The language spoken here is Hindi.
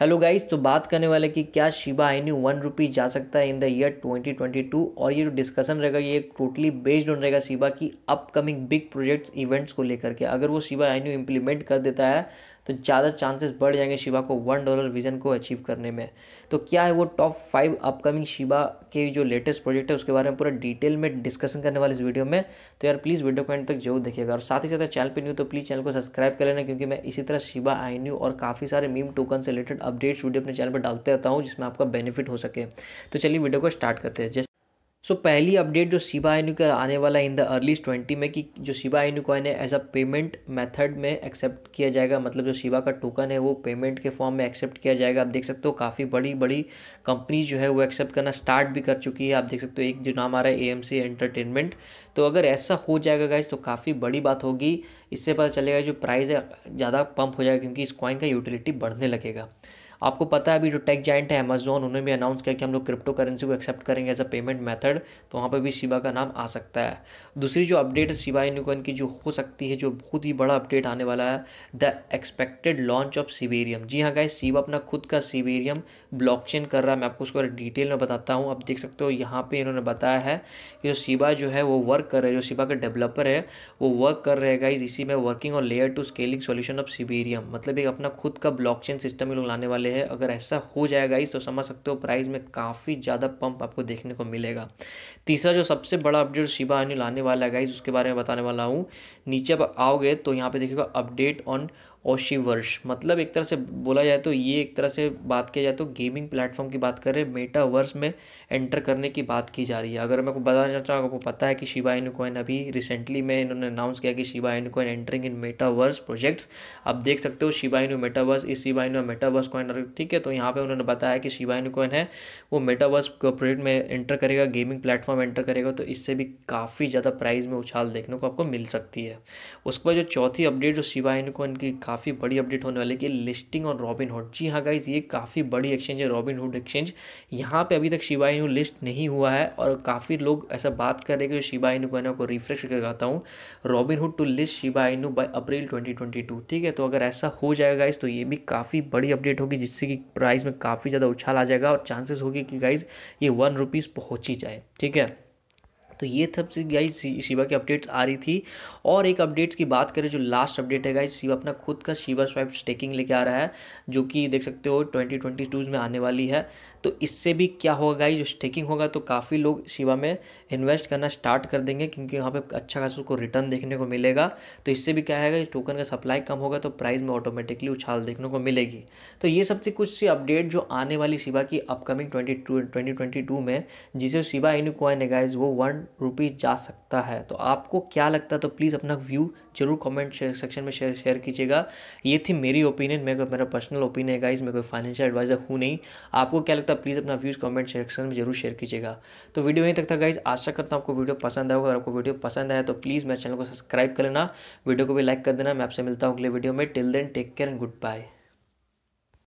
हेलो गाइस तो बात करने वाले कि क्या शिबा आइन्यू वन रुपीज़ जा सकता है इन द ईयर 2022 और ये जो डिस्कशन रहेगा ये टोटली बेस्ड ऑन रहेगा शिबा की अपकमिंग बिग प्रोजेक्ट्स इवेंट्स को लेकर के अगर वो शिबा आइन्यू इम्प्लीमेंट कर देता है तो ज़्यादा चांसेस बढ़ जाएंगे शिबा को वन डॉलर विजन को अचीव करने में तो क्या है वो टॉप फाइव अपकमिंग शिबा के जो लेटेस्ट प्रोजेक्ट है उसके बारे में पूरा डिटेल में डिस्कशन करने वाले इस वीडियो में तो यार प्लीज़ वीडियो को एंड तक जरूर देखिएगा और साथ ही साथ चैनल पर न्यू तो प्लीज़ चैनल को सब्सक्राइब कर लेना क्योंकि मैं इसी तरह शिवा आई न्यू और काफ़ी सारे मीम टोकन से रिलेटेड अपडेट्स वीडियो अपने चैनल पर डालते रहता हूँ जिसमें आपका बेनिफिट हो सके तो चलिए वीडियो को स्टार्ट करते हैं सो so, पहली अपडेट जो सिबा इनू का आने वाला इन द अर्ली ट्वेंटी में कि जो सिबा इनू कॉइन है एज अ पेमेंट मेथड में एक्सेप्ट किया जाएगा मतलब जो सिबा का टोकन है वो पेमेंट के फॉर्म में एक्सेप्ट किया जाएगा आप देख सकते हो काफ़ी बड़ी बड़ी कंपनी जो है वो एक्सेप्ट करना स्टार्ट भी कर चुकी है आप देख सकते हो एक जो नाम आ रहा है ए एम सी एंटरटेनमेंट तो अगर ऐसा हो जाएगा गाइज तो काफ़ी बड़ी बात होगी इससे पता चलेगा जो प्राइस है ज़्यादा पंप हो जाएगा क्योंकि इस कॉइन का यूटिलिटी बढ़ने लगेगा आपको पता है अभी जो टेक जाइंट है अमेजोन उन्होंने भी अनाउंस किया कि हम लोग क्रिप्टो करेंसी को एक्सेप्ट करेंगे एज अ पेमेंट मेथड तो वहाँ पर भी शिबा का नाम आ सकता है दूसरी जो अपडेट है शिबा यूनिकॉन की जो हो सकती है जो बहुत ही बड़ा अपडेट आने वाला है the expected launch of Shibarium जी हाँ गाय शिबा अपना खुद का सीबेरियम ब्लॉकचेन कर रहा है मैं आपको उसको डिटेल में बताता हूँ आप देख सकते हो यहाँ पे इन्होंने बताया है कि जो शिबा जो है वो वर्क कर रहे हैं जो शिबा का डेवलपर है वो वर्क कर रहेगा इसी में working on layer two scaling solution of Shibarium मतलब एक अपना खुद का ब्लॉक सिस्टम ये लोग लाने वाले वाले हैं अगर ऐसा हो जाएगा इस तो समझ सकते हो प्राइस में काफ़ी ज़्यादा पंप आपको देखने को मिलेगा तीसरा जो सबसे बड़ा अपडेट शिबा अनिल आने वाला है गाइस उसके बारे में बताने वाला हूँ नीचे आप आओगे तो यहाँ पे देखिएगा अपडेट ऑन वर्ष मतलब एक तरह से बोला जाए तो ये एक तरह से बात किया जाए तो गेमिंग प्लेटफॉर्म की बात करें मेटावर्स में एंटर करने की बात की जा रही है अगर मैं को बताना हूँ आपको पता है कि शिवा इन अभी रिसेंटली में इन्होंने अनाउंस किया कि Shiba Inu entering in metaverse projects आप देख सकते हो शिवा इन मेटावर्स इस शिवा इन मेटावर्स कॉइन ठीक है तो यहाँ पर उन्होंने बताया कि शिवा इन है वो मेटावर्स प्रोजेक्ट में एंटर करेगा गेमिंग प्लेटफॉर्म एंटर करेगा तो इससे भी काफ़ी ज़्यादा प्राइज़ में उछाल देखने को आपको मिल सकती है उसके बाद जो चौथी अपडेट जो शिवा इन की काफ़ी बड़ी अपडेट होने वाली है कि लिस्टिंग ऑन रॉबिन हुड जी हाँ गाइज ये काफ़ी बड़ी एक्सचेंज है रॉबिन हुड एक्सचेंज यहाँ पे अभी तक शिवा इनू लिस्ट नहीं हुआ है और काफ़ी लोग ऐसा बात कर रहे हैं कि शिवा इनू को है ना को रिफ्रेश करता हूँ Robinhood to list Shiba Inu by April twenty ठीक है तो अगर ऐसा हो जाएगा गाइज तो ये भी काफ़ी बड़ी अपडेट होगी जिससे कि प्राइस में काफ़ी ज़्यादा उछाल आ जाएगा और चांसेस होगी कि गाइज ये वन रुपीज़ पहुँच ही जाए ठीक है तो ये सब गाइज शिवा की अपडेट्स आ रही थी और एक अपडेट की बात करें जो लास्ट अपडेट है गाइज शिवा अपना खुद का शिवा स्वाइप स्टेकिंग लेके आ रहा है जो कि देख सकते हो ट्वेंटी ट्वेंटी टूज में आने वाली है तो इससे भी क्या होगा गाइज जो स्टेकिंग होगा तो काफ़ी लोग शिवा में इन्वेस्ट करना स्टार्ट कर देंगे क्योंकि वहाँ पर अच्छा खासा उसको रिटर्न देखने को मिलेगा तो इससे भी क्या है टोकन का सप्लाई कम होगा तो प्राइस में ऑटोमेटिकली उछाल देखने को मिलेगी तो ये सबसे कुछ सी अपडेट जो आने वाली शिवा की upcoming twenty twenty twenty two में जिसे शिवा इनू क्वाइन है गाइज वो वन रुपीज़ जा सकता है तो आपको क्या लगता है तो प्लीज़ अपना व्यू जरूर कमेंट सेक्शन में शेयर शेयर कीजिएगा ये थी मेरी ओपिनियन मेरे को मेरा पर्सनल ओपिनियन है गाइज मैं कोई फाइनेंशियल एडवाइजर हूँ नहीं आपको क्या लगता है प्लीज़ अपना व्यूज़ कमेंट सेक्शन में जरूर शेयर कीजिएगा तो वीडियो यहीं तक था गाइज आशा करता हूँ आपको वीडियो पसंद आएगा अगर आपको वीडियो पसंद आया तो प्लीज़ मेरे चैनल को सब्सक्राइब कर लेना वीडियो को भी लाइक कर देना मैं आपसे मिलता हूँ अगले वीडियो में till then take care and good bye